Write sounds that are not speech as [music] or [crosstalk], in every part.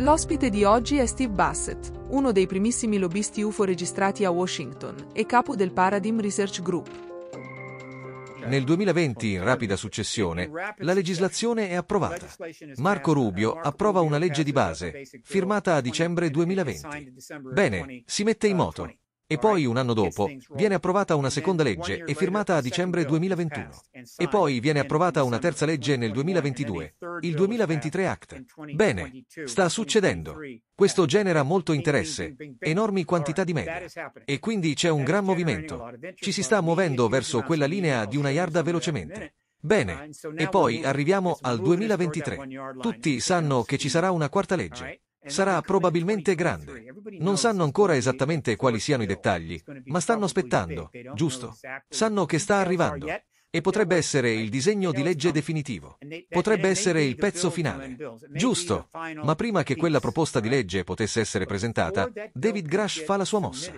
L'ospite di oggi è Steve Bassett, uno dei primissimi lobbisti UFO registrati a Washington e capo del Paradigm Research Group. Nel 2020, in rapida successione, la legislazione è approvata. Marco Rubio approva una legge di base, firmata a dicembre 2020. Bene, si mette in moto. E poi un anno dopo viene approvata una seconda legge e firmata a dicembre 2021. E poi viene approvata una terza legge nel 2022, il 2023 Act. Bene, sta succedendo. Questo genera molto interesse, enormi quantità di media. E quindi c'è un gran movimento. Ci si sta muovendo verso quella linea di una yarda velocemente. Bene, e poi arriviamo al 2023. Tutti sanno che ci sarà una quarta legge sarà probabilmente grande. Non sanno ancora esattamente quali siano i dettagli, ma stanno aspettando, giusto? Sanno che sta arrivando. E potrebbe essere il disegno di legge definitivo. Potrebbe essere il pezzo finale. Giusto. Ma prima che quella proposta di legge potesse essere presentata, David Grush fa la sua mossa.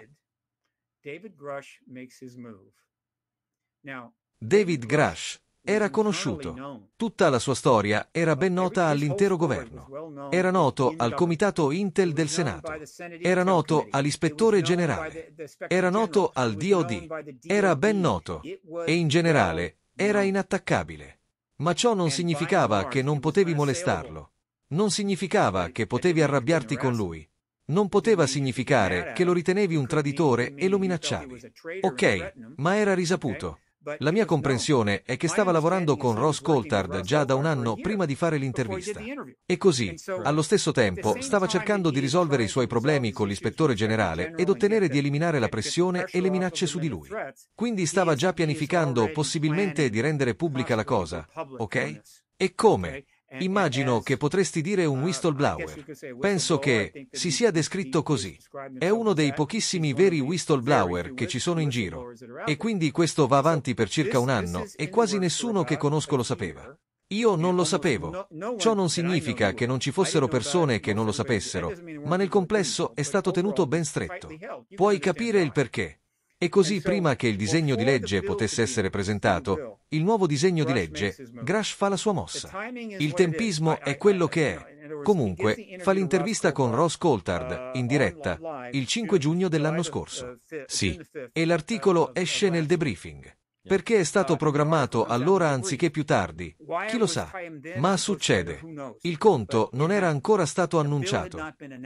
David Grush era conosciuto. Tutta la sua storia era ben nota all'intero governo. Era noto al Comitato Intel del Senato. Era noto all'ispettore generale. Era noto al DOD. Era ben noto e in generale era inattaccabile. Ma ciò non significava che non potevi molestarlo. Non significava che potevi arrabbiarti con lui non poteva significare che lo ritenevi un traditore e lo minacciavi. Ok, ma era risaputo. La mia comprensione è che stava lavorando con Ross Coulthard già da un anno prima di fare l'intervista. E così, allo stesso tempo, stava cercando di risolvere i suoi problemi con l'ispettore generale ed ottenere di eliminare la pressione e le minacce su di lui. Quindi stava già pianificando possibilmente di rendere pubblica la cosa, ok? E come? Immagino che potresti dire un whistleblower. Penso che si sia descritto così. È uno dei pochissimi veri whistleblower che ci sono in giro. E quindi questo va avanti per circa un anno e quasi nessuno che conosco lo sapeva. Io non lo sapevo. Ciò non significa che non ci fossero persone che non lo sapessero, ma nel complesso è stato tenuto ben stretto. Puoi capire il perché. E così prima che il disegno di legge potesse essere presentato, il nuovo disegno di legge, Grash fa la sua mossa. Il tempismo è quello che è. Comunque, fa l'intervista con Ross Coulthard, in uh, diretta, il 5 giugno dell'anno scorso. Sì. E l'articolo esce nel debriefing. Perché è stato uh, programmato allora anziché più tardi? Chi lo sa? Ma succede. Il conto non era ancora stato annunciato.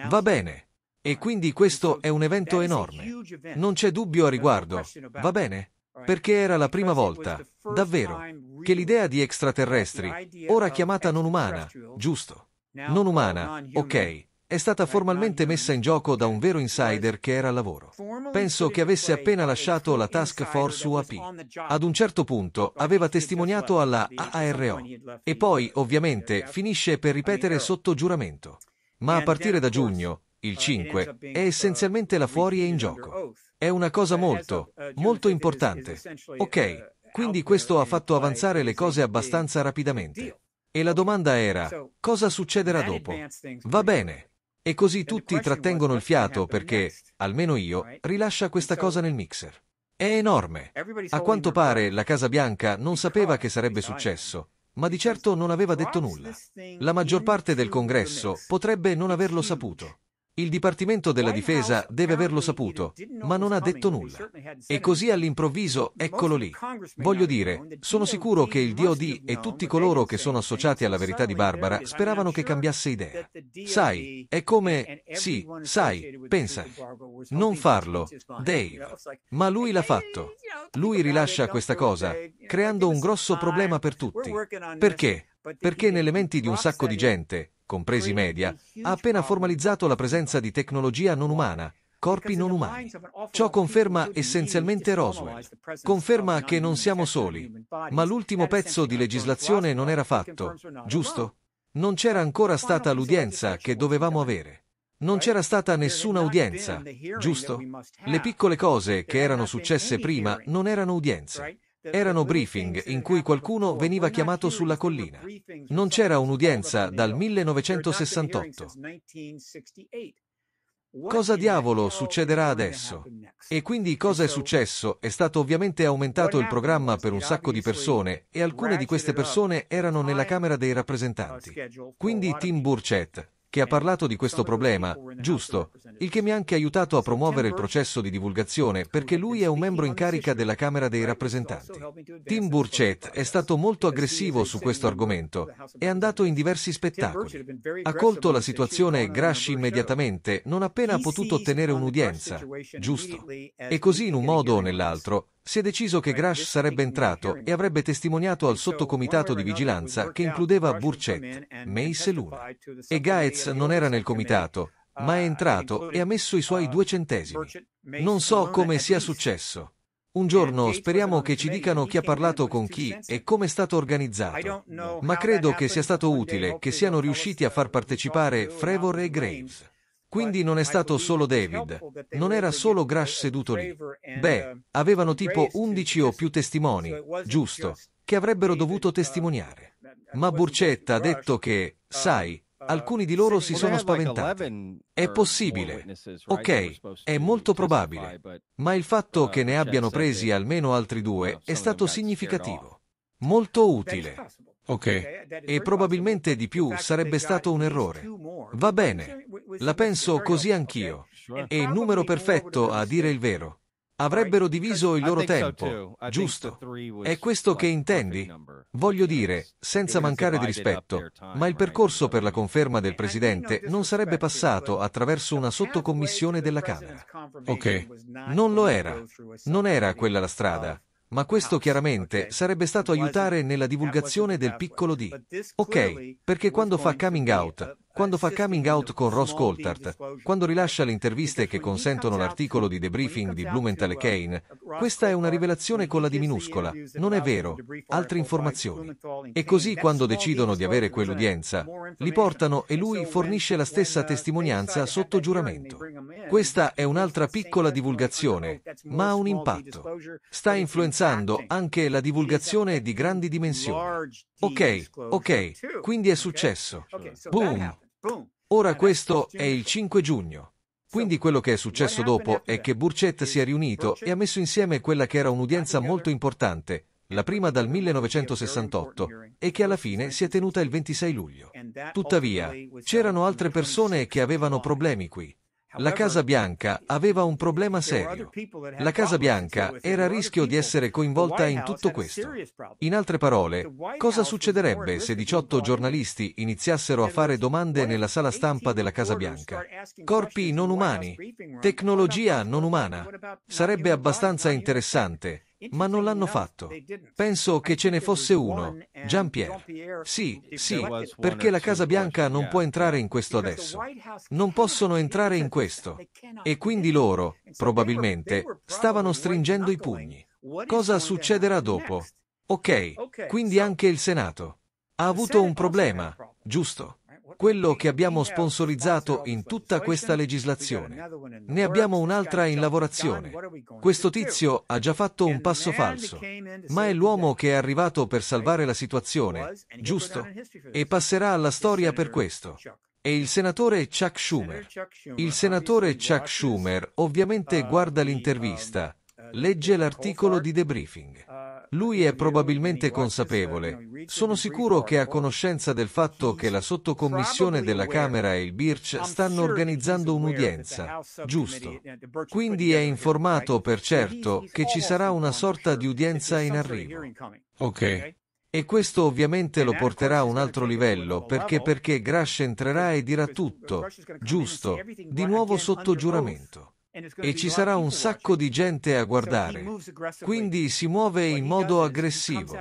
Va bene. E quindi questo è un evento enorme. Non c'è dubbio a riguardo, va bene? Perché era la prima volta, davvero, che l'idea di extraterrestri, ora chiamata non umana, giusto? Non umana, ok, è stata formalmente messa in gioco da un vero insider che era al lavoro. Penso che avesse appena lasciato la task force UAP. Ad un certo punto aveva testimoniato alla AARO. E poi, ovviamente, finisce per ripetere sotto giuramento. Ma a uh, partire da giugno, il 5, ah, è uh, essenzialmente là fuori e in gioco. È una cosa eh, molto, uh, molto importante. Ok, uh, quindi questo ha fatto avanzare le cose abbastanza rapidamente. E la domanda era, cosa succederà dopo? Va bene. E così tutti trattengono il fiato perché, almeno io, rilascia questa cosa nel mixer. È enorme. A quanto pare la Casa Bianca non sapeva che sarebbe successo, ma di certo non aveva detto nulla. La maggior parte del congresso potrebbe non averlo saputo. Il Dipartimento della Difesa deve averlo saputo, ma non ha detto nulla. E così all'improvviso eccolo lì. Voglio dire, sono sicuro che il DOD e tutti coloro che sono associati alla verità di Barbara speravano che cambiasse idea. Sai, è come... Sì, sai, pensa. Non farlo, Dave. Ma lui l'ha fatto. Lui rilascia questa cosa, creando un grosso problema per tutti. Perché? Perché nelle menti di un sacco di gente, compresi i media, ha appena formalizzato la presenza di tecnologia non umana, corpi non umani. Ciò conferma essenzialmente Roswell, conferma che non siamo soli, ma l'ultimo pezzo di legislazione non era fatto, giusto? Non c'era ancora stata l'udienza che dovevamo avere. Non c'era stata nessuna udienza, giusto? Le piccole cose che erano successe prima non erano udienze. Erano briefing in cui qualcuno veniva chiamato sulla collina. Non c'era un'udienza dal 1968. Cosa diavolo succederà adesso? E quindi cosa è successo? È stato ovviamente aumentato il programma per un sacco di persone e alcune di queste persone erano nella Camera dei rappresentanti. Quindi Tim Burchett, che ha parlato di questo problema, giusto, il che mi ha anche aiutato a promuovere il processo di divulgazione perché lui è un membro in carica della Camera dei rappresentanti. Tim Burchett è stato molto aggressivo su questo argomento, è andato in diversi spettacoli, ha colto la situazione e Grashi immediatamente, non appena ha potuto ottenere un'udienza, giusto. E così in un modo o nell'altro, si è deciso che Grash sarebbe entrato e avrebbe testimoniato al sottocomitato di vigilanza che includeva Burchett, Mace e Luna. E Gaetz non era nel comitato, ma è entrato e ha messo i suoi due centesimi. Non so come sia successo. Un giorno speriamo che ci dicano chi ha parlato con chi e come è stato organizzato, ma credo che sia stato utile che siano riusciti a far partecipare Trevor e Graves. Quindi non è stato solo David, non era solo Grash seduto lì. Beh, uh, avevano tipo 11 o più testimoni, giusto, che avrebbero dovuto uh, testimoniare. Ma Burcetta ha detto che, uh, sai, alcuni di loro si sono spaventati. È possibile. Ok, è molto probabile. Ma il fatto che ne abbiano presi almeno altri due è stato significativo. Molto utile. Ok, e probabilmente di più sarebbe stato un errore. Va bene, la penso così anch'io. E numero perfetto, a dire il vero. Avrebbero diviso il loro tempo, giusto? È questo che intendi? Voglio dire, senza mancare di rispetto, ma il percorso per la conferma del Presidente non sarebbe passato attraverso una sottocommissione della Camera. Ok, non lo era. Non era quella la strada. Uh, ma questo chiaramente sarebbe stato aiutare nella divulgazione del piccolo D. Ok, perché quando fa coming out, quando fa coming out con Ross Coltart, quando rilascia le interviste che consentono l'articolo di debriefing di Blumenthal e Kane, questa è una rivelazione con la di minuscola, non è vero, altre informazioni. E così quando decidono di avere quell'udienza, li portano e lui fornisce la stessa testimonianza sotto giuramento. Questa è un'altra piccola divulgazione, ma ha un impatto. Sta influenzando anche la divulgazione di grandi dimensioni. Ok, ok, quindi è successo. Boom! Ora questo è il 5 giugno. Quindi quello che è successo dopo è che Burchett si è riunito e ha messo insieme quella che era un'udienza molto importante, la prima dal 1968, e che alla fine si è tenuta il 26 luglio. Tuttavia, c'erano altre persone che avevano problemi qui. La Casa Bianca aveva un problema serio. La Casa Bianca era a rischio di essere coinvolta in tutto questo. In altre parole, cosa succederebbe se 18 giornalisti iniziassero a fare domande nella sala stampa della Casa Bianca? Corpi non umani? Tecnologia non umana? Sarebbe abbastanza interessante ma non l'hanno fatto. Penso che ce ne fosse uno, Jean-Pierre. Sì, sì, perché la Casa Bianca non può entrare in questo adesso. Non possono entrare in questo. E quindi loro, probabilmente, stavano stringendo i pugni. Cosa succederà dopo? Ok, quindi anche il Senato ha avuto un problema, giusto? quello che abbiamo sponsorizzato in tutta questa legislazione. Ne abbiamo un'altra in lavorazione. Questo tizio ha già fatto un passo falso, ma è l'uomo che è arrivato per salvare la situazione, giusto? E passerà alla storia per questo e il senatore Chuck Schumer. Il senatore Chuck Schumer ovviamente guarda l'intervista, legge l'articolo di debriefing. Lui è probabilmente consapevole. Sono sicuro che ha conoscenza del fatto che la sottocommissione della Camera e il Birch stanno organizzando un'udienza. Giusto. Quindi è informato per certo che ci sarà una sorta di udienza in arrivo. Ok. E questo ovviamente lo porterà a un altro livello, perché, perché Grash entrerà e dirà tutto, giusto, di nuovo sotto giuramento e ci sarà un sacco di gente a guardare. Quindi si muove in modo aggressivo.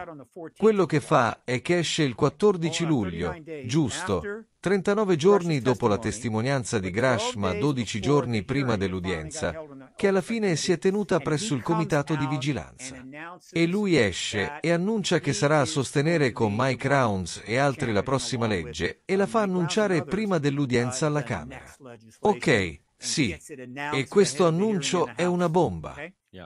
Quello che fa è che esce il 14 luglio, giusto, 39 giorni dopo la testimonianza di Grash, ma 12 giorni prima dell'udienza, che alla fine si è tenuta presso il comitato di vigilanza. E lui esce e annuncia che sarà a sostenere con Mike Rounds e altri la prossima legge e la fa annunciare prima dell'udienza alla Camera. Ok, sì, e questo annuncio è una bomba.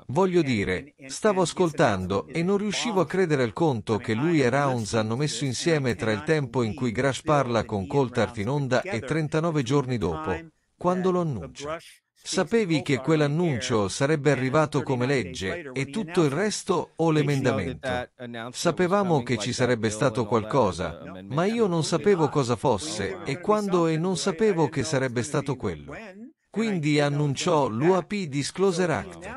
Voglio dire, stavo ascoltando e non riuscivo a credere al conto che lui e Rounds hanno messo insieme tra il tempo in cui Grash parla con Coltart in onda e 39 giorni dopo, quando lo annuncia. Sapevi che quell'annuncio sarebbe arrivato come legge e tutto il resto o l'emendamento? Sapevamo che ci sarebbe stato uh, qualcosa, ma io non sapevo cosa fosse e quando e non sapevo che sarebbe stato quello. Quindi annunciò l'UAP Disclosure Act.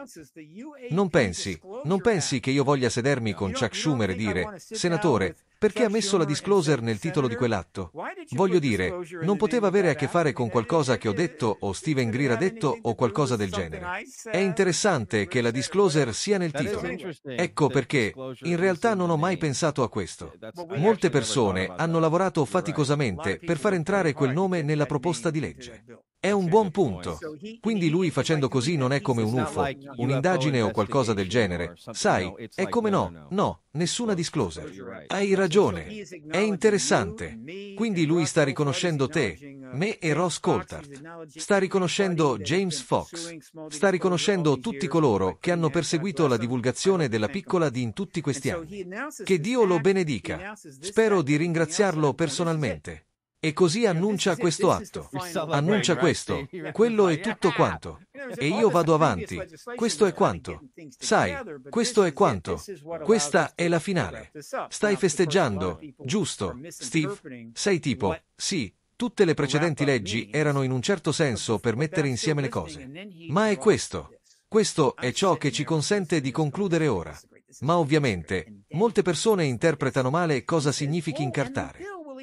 Non pensi, non pensi che io voglia sedermi con Chuck Schumer e dire, senatore, perché ha messo la disclosure nel titolo di quell'atto? Voglio dire, non poteva avere a che fare con qualcosa che ho detto o Steven Greer ha detto o qualcosa del genere. È interessante che la disclosure sia nel titolo. Ecco perché in realtà non ho mai pensato a questo. Molte persone hanno lavorato faticosamente per far entrare quel nome nella proposta di legge. È un buon punto. Quindi lui facendo così non è come un UFO, un'indagine o qualcosa del genere. Sai, è come no, no, nessuna disclosure. Hai ragione. È interessante. Quindi lui sta riconoscendo te, me e Ross Coltart. Sta riconoscendo James Fox. Sta riconoscendo tutti coloro che hanno perseguito la divulgazione della piccola di in tutti questi anni. Che Dio lo benedica. Spero di ringraziarlo personalmente. E così annuncia questo atto, annuncia questo, quello è tutto quanto. E io vado avanti. Questo è quanto. Sai, questo è quanto. Questa è la finale. Stai festeggiando, giusto, Steve? Sei tipo, sì, tutte le precedenti leggi erano in un certo senso per mettere insieme le cose. Ma è questo. Questo è ciò che ci consente di concludere ora. Ma ovviamente, molte persone interpretano male cosa significhi oh, incartare.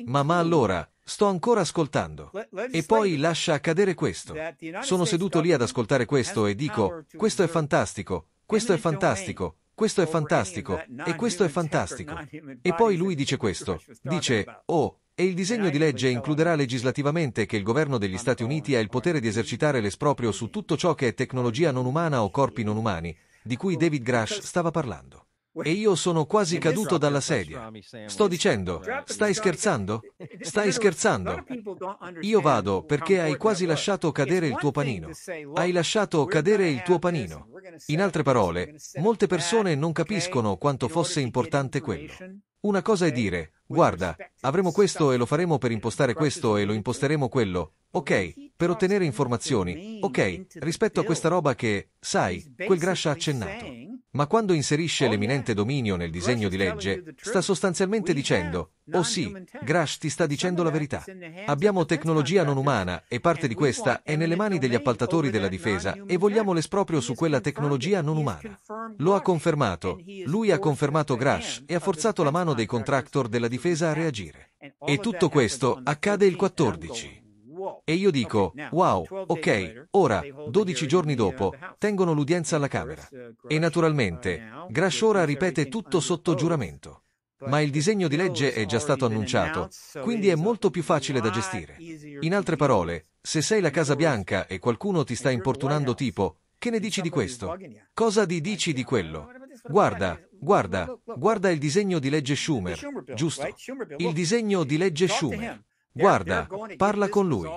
Ma ma allora, Sto ancora ascoltando. E poi lascia accadere questo. Sono seduto lì ad ascoltare questo e dico, questo è fantastico, questo è fantastico, questo è fantastico, e questo è fantastico. E poi lui dice questo. Dice, oh, e il disegno di legge includerà legislativamente che il governo degli Stati Uniti ha il potere di esercitare l'esproprio su tutto ciò che è tecnologia non umana o corpi non umani, di cui David Grash stava parlando e io sono quasi caduto dalla sedia. Sto dicendo, stai scherzando? Stai scherzando? Io vado perché hai quasi lasciato cadere il tuo panino. Hai lasciato cadere il tuo panino. In altre parole, molte persone non capiscono quanto fosse importante quello. Una cosa è dire, guarda, avremo questo e lo faremo per impostare questo e lo imposteremo quello, ok, per ottenere informazioni, ok, rispetto a questa roba che, sai, quel Grascia ha accennato ma quando inserisce oh, l'eminente dominio nel disegno di legge, sta sostanzialmente dicendo, oh sì, Grash ti sta dicendo la verità. Abbiamo tecnologia non umana e parte di questa è nelle mani degli appaltatori della difesa e vogliamo l'esproprio su quella tecnologia non umana. Lo ha confermato, lui ha confermato Grash e ha forzato la mano dei contractor della difesa a reagire. E tutto questo accade il 14. E io dico, wow, ok, ora, 12 giorni uh, dopo, tengono l'udienza alla Camera. Uh, e naturalmente, uh, Grash ora ripete tutto sotto oh, giuramento. Ma il disegno di legge è già stato annunciato, quindi è molto più facile da gestire. In altre parole, se sei la Casa Bianca e qualcuno ti sta importunando tipo, che ne dici di questo? Cosa ti dici di quello? Guarda, guarda, guarda il disegno di legge Schumer, giusto? Il disegno di legge Schumer guarda, parla con lui.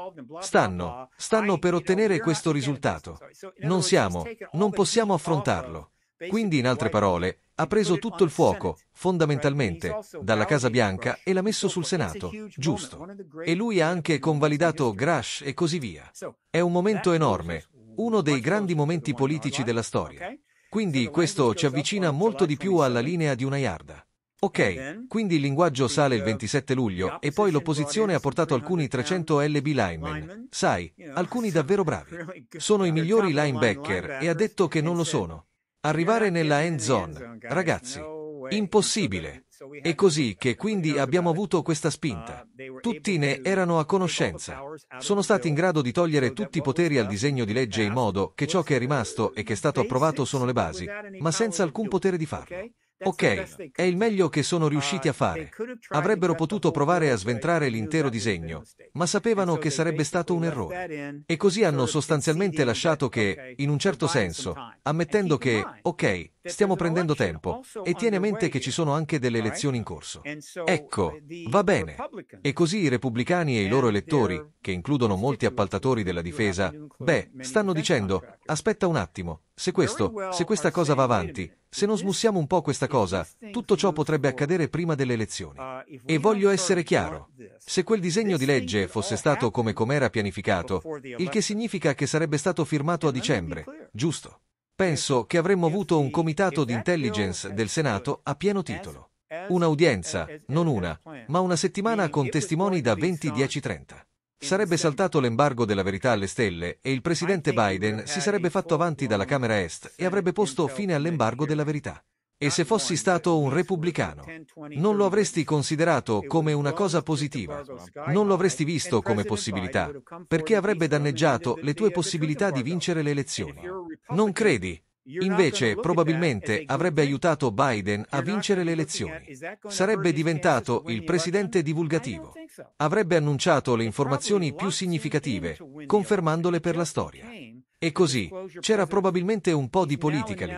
Stanno, stanno per ottenere questo risultato. Non siamo, non possiamo affrontarlo. Quindi, in altre parole, ha preso tutto il fuoco, fondamentalmente, dalla Casa Bianca e l'ha messo sul Senato, giusto. E lui ha anche convalidato Grash e così via. È un momento enorme, uno dei grandi momenti politici della storia. Quindi questo ci avvicina molto di più alla linea di una yarda. Ok, quindi il linguaggio sale il 27 eh, luglio e poi l'opposizione ha portato alcuni 300 LB linemen. Sai, alcuni [laughs] davvero bravi. Sono i migliori linebacker e ha detto che non lo sono. Arrivare nella end zone, ragazzi, impossibile. [laughs] È così che quindi abbiamo avuto questa spinta. Uh, tutti ne erano a conoscenza. Sono stati in grado di togliere tutti i poteri al disegno di legge in modo che ciò che è rimasto e che è stato approvato sono le basi, ma senza alcun potere di farlo. Ok, è il meglio che sono riusciti a uh, fare. Avrebbero potuto provare a sventrare l'intero disegno, ma sapevano che sarebbe stato un errore. E così hanno sostanzialmente lasciato che, in un certo senso, ammettendo che, ok, Stiamo prendendo tempo e tieni a mente che ci sono anche delle elezioni in corso. Ecco, va bene. E così i repubblicani e i loro elettori, che includono molti appaltatori della difesa, beh, stanno dicendo, aspetta un attimo, se questo, se questa cosa va avanti, se non smussiamo un po' questa cosa, tutto ciò potrebbe accadere prima delle elezioni. Uh, e voglio essere chiaro, se quel disegno di legge fosse stato come com'era pianificato, il che significa che sarebbe stato firmato a dicembre, giusto? Penso che avremmo avuto un comitato di intelligence del Senato a pieno titolo. Un'audienza, non una, ma una settimana con testimoni da 20-10-30. Sarebbe saltato l'embargo della verità alle stelle e il presidente Biden si sarebbe fatto avanti dalla Camera Est e avrebbe posto fine all'embargo della verità. E se fossi stato un repubblicano, non lo avresti considerato come una cosa positiva, non lo avresti visto come possibilità, perché avrebbe danneggiato le tue possibilità di vincere le elezioni. Non credi? Invece, probabilmente avrebbe aiutato Biden a vincere le elezioni. Sarebbe diventato il presidente divulgativo. Avrebbe annunciato le informazioni più significative, confermandole per la storia. E così, c'era probabilmente un po' di politica lì.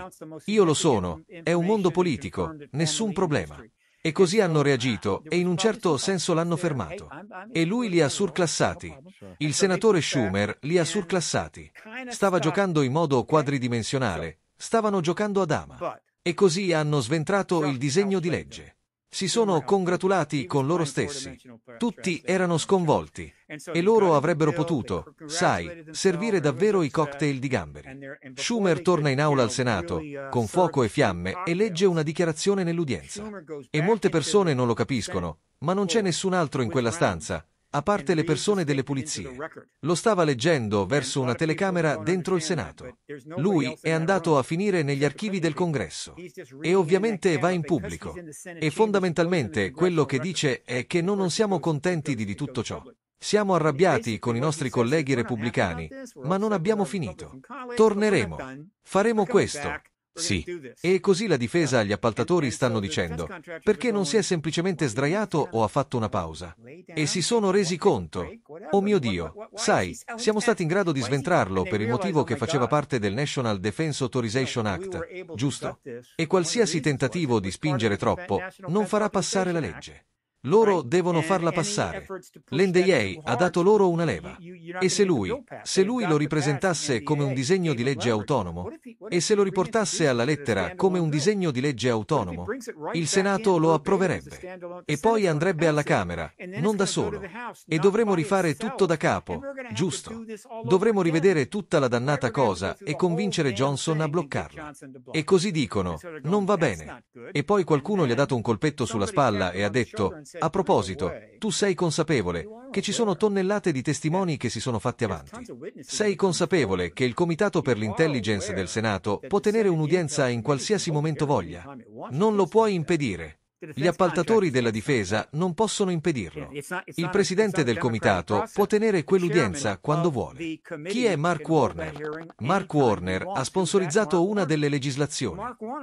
Io lo sono, è un mondo politico, nessun problema. E così hanno reagito e in un certo senso l'hanno fermato. E lui li ha surclassati. Il senatore Schumer li ha surclassati. Stava giocando in modo quadridimensionale, stavano giocando ad ama. E così hanno sventrato il disegno di legge si sono congratulati con loro stessi. Tutti erano sconvolti e loro avrebbero potuto, sai, servire davvero i cocktail di gamberi. Schumer torna in aula al Senato con fuoco e fiamme e legge una dichiarazione nell'udienza. E molte persone non lo capiscono, ma non c'è nessun altro in quella stanza a parte le persone delle pulizie. Lo stava leggendo verso una telecamera dentro il Senato. Lui è andato a finire negli archivi del Congresso e ovviamente va in pubblico. E fondamentalmente quello che dice è che noi non siamo contenti di, di tutto ciò. Siamo arrabbiati con i nostri colleghi repubblicani, ma non abbiamo finito. Torneremo. Faremo questo, sì. E così la difesa agli appaltatori stanno dicendo perché non si è semplicemente sdraiato o ha fatto una pausa. E si sono resi conto. Oh mio Dio, sai, siamo stati in grado di sventrarlo per il motivo oh che faceva parte del National Defense Authorization Act, giusto? E qualsiasi tentativo di spingere troppo non farà passare la legge. Loro devono farla passare. L'NDA ha dato loro una leva. E se lui, se lui lo ripresentasse come un disegno di legge autonomo, e se lo riportasse alla lettera come un disegno di legge autonomo, il Senato lo approverebbe. E poi andrebbe alla Camera, non da solo. E dovremo rifare tutto da capo, giusto. Dovremmo rivedere tutta la dannata cosa e convincere Johnson a bloccarla. E così dicono, non va bene. E poi qualcuno gli ha dato un colpetto sulla spalla e ha detto, a proposito, tu sei consapevole che ci sono tonnellate di testimoni che si sono fatti avanti. Sei consapevole che il Comitato per l'Intelligence del Senato può tenere un'udienza in qualsiasi momento voglia. Non lo puoi impedire. Gli appaltatori della difesa non possono impedirlo. Il presidente del comitato può tenere quell'udienza quando vuole. Chi è Mark Warner? Mark Warner ha sponsorizzato una delle legislazioni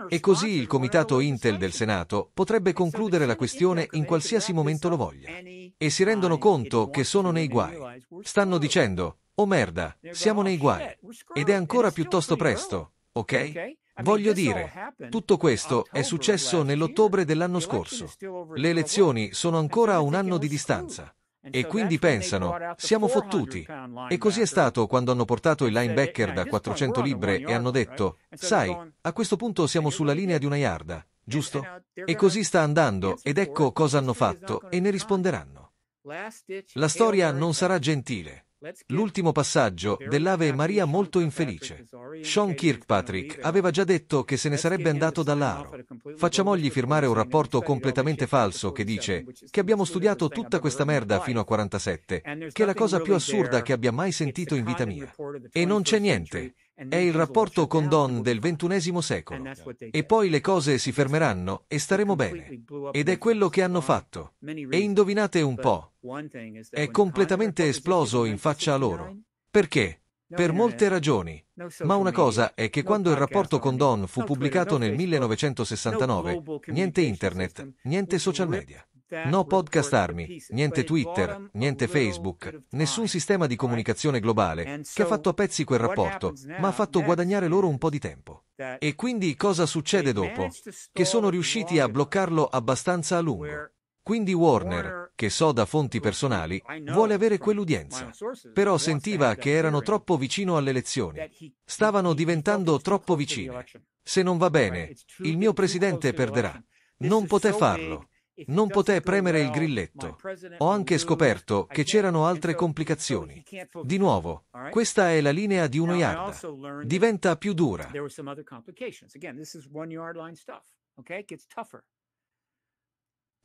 e così il comitato Intel del Senato potrebbe concludere la questione in qualsiasi momento lo voglia. E si rendono conto che sono nei guai. Stanno dicendo, oh merda, siamo nei oh guai. Ed è ancora piuttosto presto, ok? Voglio dire, tutto questo è successo nell'ottobre dell'anno scorso. Le elezioni sono ancora a un anno di distanza. E quindi pensano, siamo fottuti. E così è stato quando hanno portato il linebacker da 400 libbre e hanno detto, sai, a questo punto siamo sulla linea di una yarda, giusto? E così sta andando ed ecco cosa hanno fatto e ne risponderanno. La storia non sarà gentile. L'ultimo passaggio dell'Ave Maria molto infelice. Sean Kirkpatrick aveva già detto che se ne sarebbe andato dall'Aro. Facciamogli firmare un rapporto completamente falso che dice che abbiamo studiato tutta questa merda fino a 47, che è la cosa più assurda che abbia mai sentito in vita mia. E non c'è niente. È il rapporto con Don del ventunesimo secolo. E poi le cose si fermeranno e staremo bene. Ed è quello che hanno fatto. E indovinate un po'. È completamente esploso in faccia a loro. Perché? Per molte ragioni. Ma una cosa è che quando il rapporto con Don fu pubblicato nel 1969, niente internet, niente social media. No podcastarmi, niente Twitter, niente Facebook, nessun sistema di comunicazione globale che ha fatto a pezzi quel rapporto, ma ha fatto guadagnare loro un po' di tempo. E quindi cosa succede dopo? Che sono riusciti a bloccarlo abbastanza a lungo. Quindi Warner, che so da fonti personali, vuole avere quell'udienza. Però sentiva che erano troppo vicino alle elezioni. Stavano diventando troppo vicini. Se non va bene, il mio presidente perderà. Non poté farlo. Non poté premere il grilletto. Ho anche scoperto che c'erano altre complicazioni. Di nuovo, questa è la linea di uno yard. Diventa più dura.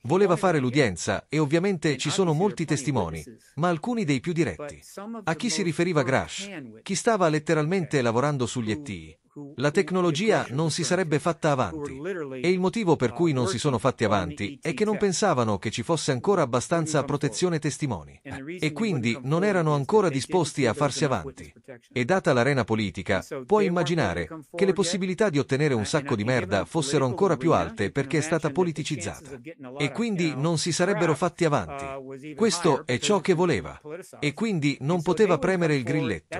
Voleva fare l'udienza e ovviamente ci sono molti testimoni, ma alcuni dei più diretti. A chi si riferiva Grash, chi stava letteralmente lavorando sugli ET, la tecnologia non si sarebbe fatta avanti. E il motivo per cui non si sono fatti avanti è che non pensavano che ci fosse ancora abbastanza protezione testimoni. E quindi non erano ancora disposti a farsi avanti. E data l'arena politica, puoi immaginare che le possibilità di ottenere un sacco di merda fossero ancora più alte perché è stata politicizzata. E quindi non si sarebbero fatti avanti. Questo è ciò che voleva. E quindi non poteva premere il grilletto.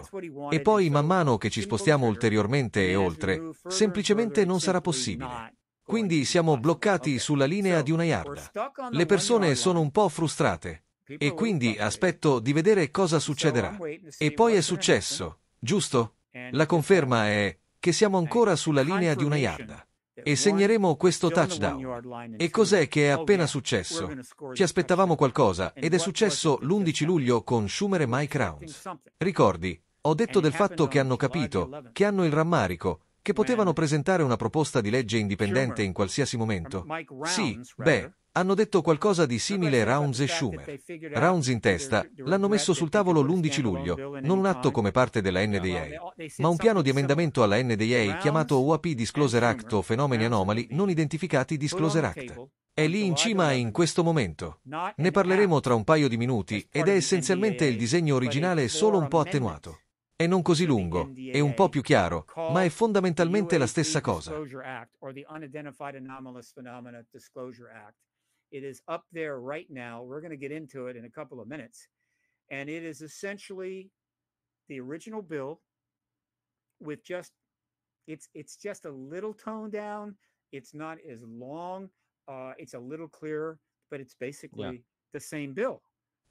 E poi man mano che ci spostiamo ulteriormente e oltre semplicemente non sarà possibile. Quindi siamo bloccati sulla linea di una yarda. Le persone sono un po' frustrate e quindi aspetto di vedere cosa succederà. E poi è successo, giusto? La conferma è che siamo ancora sulla linea di una yarda e segneremo questo touchdown. E cos'è che è appena successo? Ci aspettavamo qualcosa ed è successo l'11 luglio con Schumer e Mike Rounds. Ricordi, ho detto del fatto che hanno capito, che hanno il rammarico, che potevano presentare una proposta di legge indipendente in qualsiasi momento. Sì, beh, hanno detto qualcosa di simile Rounds e Schumer. Rounds in testa l'hanno messo sul tavolo l'11 luglio, non un atto come parte della NDA, uh, ma un piano di emendamento alla NDA chiamato UAP Disclosure Act o fenomeni anomali non identificati Disclosure Act. È lì in cima in questo momento. Ne parleremo tra un paio di minuti ed è essenzialmente il disegno originale solo un po' attenuato. è non così lungo, è un po' più chiaro, ma è fondamentalmente la stessa cosa. It is up there right now. We're going to get into it in a couple of minutes. And it is essentially the original bill with just it's it's just a little toned down. It's not as long. Uh, it's a little clearer, but it's basically yeah. the same bill.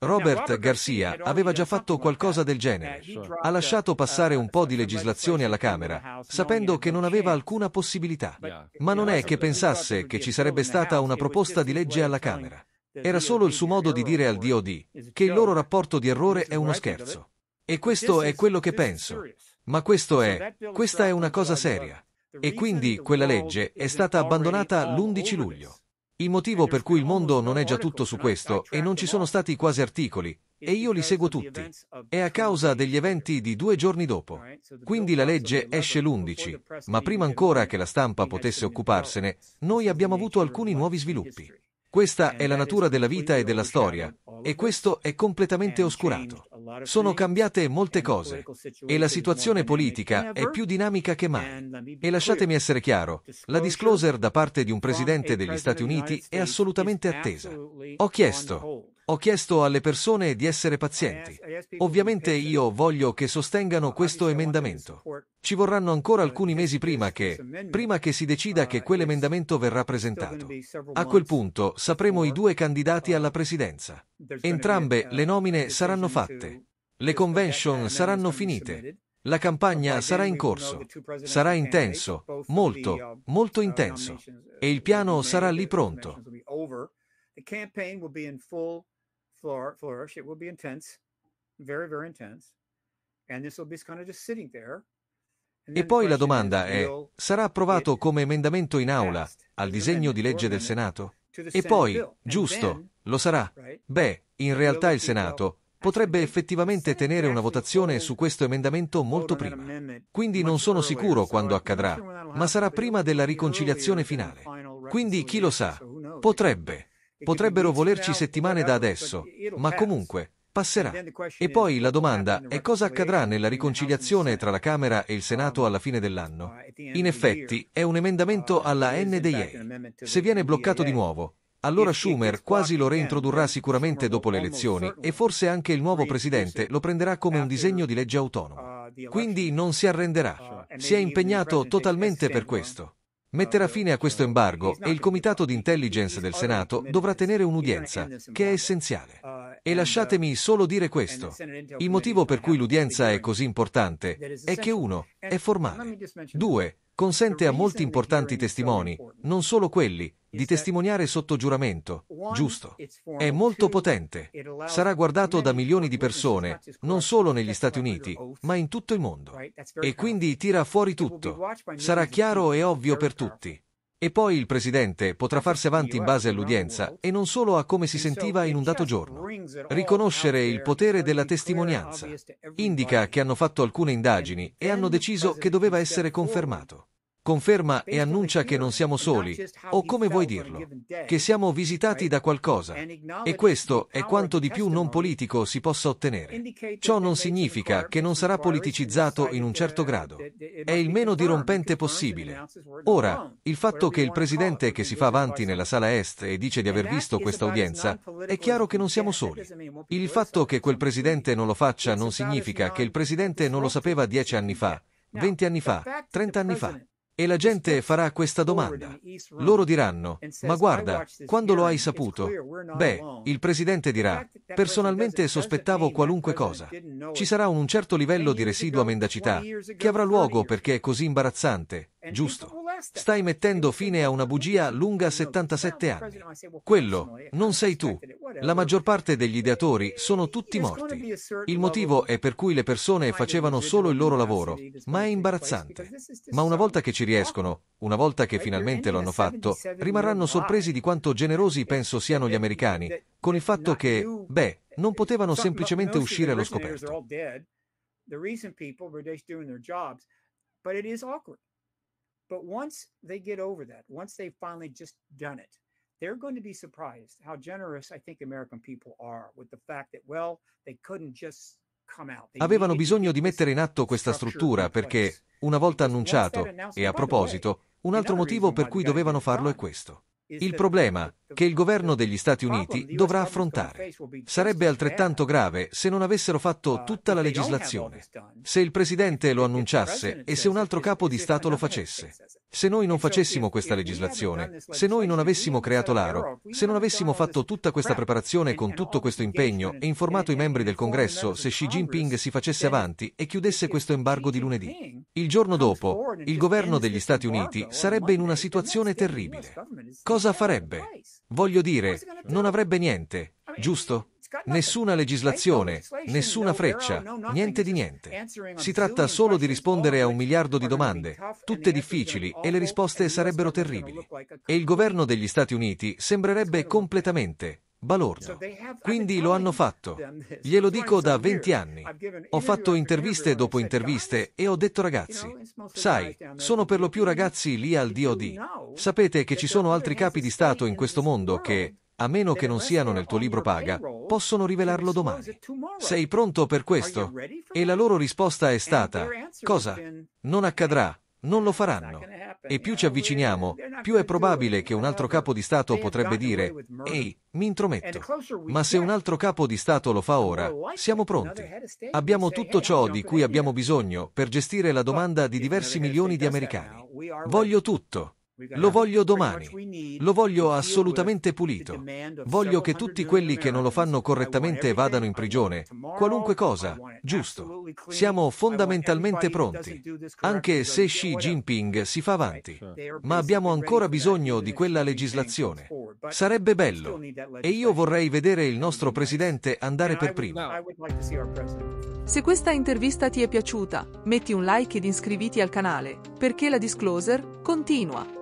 Robert Garcia aveva già fatto qualcosa del genere. Ha lasciato passare un po' di legislazione alla Camera, sapendo che non aveva alcuna possibilità. Ma non è che pensasse che ci sarebbe stata una proposta di legge alla Camera. Era solo il suo modo di dire al DOD che il loro rapporto di errore è uno scherzo. E questo è quello che penso. Ma questo è, questa è una cosa seria. E quindi quella legge è stata abbandonata l'11 luglio. Il motivo per cui il mondo non è già tutto su questo e non ci sono stati quasi articoli, e io li seguo tutti, è a causa degli eventi di due giorni dopo. Quindi la legge esce l'11, ma prima ancora che la stampa potesse occuparsene, noi abbiamo avuto alcuni nuovi sviluppi. Questa è la natura della vita e della storia, e questo è completamente oscurato. Sono cambiate molte cose e la situazione politica è più dinamica che mai. E lasciatemi essere chiaro, la disclosure da parte di un presidente degli Stati Uniti è assolutamente attesa. Ho chiesto, ho chiesto alle persone di essere pazienti. Ovviamente io voglio che sostengano questo emendamento. Ci vorranno ancora alcuni mesi prima che, prima che si decida uh, che quell'emendamento verrà presentato. A quel punto sapremo i due candidati uh, alla presidenza. Entrambe uh, le nomine saranno fatte. Le convention saranno finite. La campagna sarà in corso. Sarà intenso, molto, molto intenso. E il piano sarà lì pronto. The campaign will be in full flourish. It will be intense, very, very intense. And this will be kind of just sitting there. E poi la domanda è, sarà approvato come emendamento in aula al disegno di legge del Senato? E poi, giusto, lo sarà. Beh, in realtà il Senato potrebbe effettivamente tenere una votazione su questo emendamento molto prima. Quindi non sono sicuro quando accadrà, ma sarà prima della riconciliazione finale. Quindi chi lo sa, potrebbe. Potrebbero volerci settimane da adesso, ma comunque passerà. E poi la domanda è cosa accadrà nella riconciliazione tra la Camera e il Senato alla fine dell'anno. In effetti è un emendamento ah, alla NDA. Se viene bloccato di nuovo, allora Schumer quasi lo reintrodurrà sicuramente dopo le elezioni e forse anche il nuovo presidente lo prenderà come un disegno di legge autonomo. Uh, quindi non si arrenderà. Uh, si è impegnato totalmente per questo metterà fine a questo embargo e il Comitato di Intelligence del Senato dovrà tenere un'udienza, che è essenziale. E lasciatemi solo dire questo. Il motivo per cui l'udienza è così importante è che uno, è formale. Due, consente a molti importanti testimoni, non solo quelli, di testimoniare sotto giuramento, giusto. È molto potente. Sarà guardato da milioni di persone, non solo negli Stati Uniti, ma in tutto il mondo. E quindi tira fuori tutto. Sarà chiaro e ovvio per tutti. E poi il presidente potrà farsi avanti in base all'udienza e non solo a come si sentiva in un dato giorno. Riconoscere il potere della testimonianza. Indica che hanno fatto alcune indagini e hanno deciso che doveva essere confermato conferma e annuncia che non siamo soli, o come vuoi dirlo, che siamo visitati da qualcosa. E questo è quanto di più non politico si possa ottenere. Ciò non significa che non sarà politicizzato in un certo grado. È il meno dirompente possibile. Ora, il fatto che il presidente che si fa avanti nella sala est e dice di aver visto questa udienza, è chiaro che non siamo soli. Il fatto che quel presidente non lo faccia non significa che il presidente non lo sapeva dieci anni fa, venti anni fa, trent'anni fa. E la gente farà questa domanda. Loro diranno, ma guarda, quando lo hai saputo? Beh, il presidente dirà, personalmente sospettavo qualunque cosa. Ci sarà un certo livello di residua mendacità che avrà luogo perché è così imbarazzante, giusto? Stai mettendo fine a una bugia lunga 77 anni. Quello eh. non sei tu. La maggior parte degli ideatori sono tutti morti. Il motivo è per cui le persone facevano solo il loro lavoro, ma è imbarazzante. Ma una volta che ci riescono, una volta che finalmente lo hanno fatto, rimarranno sorpresi di quanto generosi penso siano gli americani, con il fatto che, beh, non potevano semplicemente uscire allo scoperto. The reason people were just doing their jobs, but it is awkward. But once they get over that, once they've finally just done it, they're going to be surprised how generous I think American people are with the fact that, well, they couldn't just come out. Avevano bisogno di mettere in atto questa struttura perché, una volta annunciato, e a proposito, un altro motivo per cui dovevano farlo è questo. il problema che il governo degli Stati Uniti dovrà affrontare. Sarebbe altrettanto grave se non avessero fatto tutta la legislazione, se il Presidente lo annunciasse e se un altro capo di Stato lo facesse. Se noi non facessimo questa legislazione, se noi non avessimo creato l'aro, se non avessimo fatto tutta questa preparazione con tutto questo impegno e informato i membri del congresso se Xi Jinping si facesse avanti e chiudesse questo embargo di lunedì, il giorno dopo il governo degli Stati Uniti sarebbe in una situazione terribile. Cosa farebbe? Voglio dire, non avrebbe niente, giusto? Nessuna legislazione, nessuna freccia, niente di niente. Si tratta solo di rispondere a un miliardo di domande, tutte difficili e le risposte sarebbero terribili. E il governo degli Stati Uniti sembrerebbe completamente balordo. Quindi lo hanno fatto. Glielo dico da 20 anni. Ho fatto interviste dopo interviste e ho detto ragazzi, sai, sono per lo più ragazzi lì al DOD. Sapete che ci sono altri capi di Stato in questo mondo che, a meno che non siano nel tuo libro paga, possono cioè, rivelarlo domani. Sei pronto per questo? E la loro risposta è stata, cosa? Non accadrà, non lo faranno. E più ci avviciniamo, più è probabile che un altro capo di Stato potrebbe dire, ehi, mi intrometto. Ma se un altro capo di Stato lo fa ora, siamo pronti. Abbiamo tutto ciò di cui abbiamo bisogno per gestire la domanda di diversi milioni di americani. Voglio tutto. Lo voglio domani, lo voglio assolutamente pulito. Voglio che tutti quelli che non lo fanno correttamente vadano in prigione, qualunque cosa, giusto. Siamo fondamentalmente pronti, anche se Xi Jinping si fa avanti, ma abbiamo ancora bisogno di quella legislazione. Sarebbe bello e io vorrei vedere il nostro presidente andare per primo. Se questa intervista ti è piaciuta, metti un like ed iscriviti al canale, perché la disclosure continua.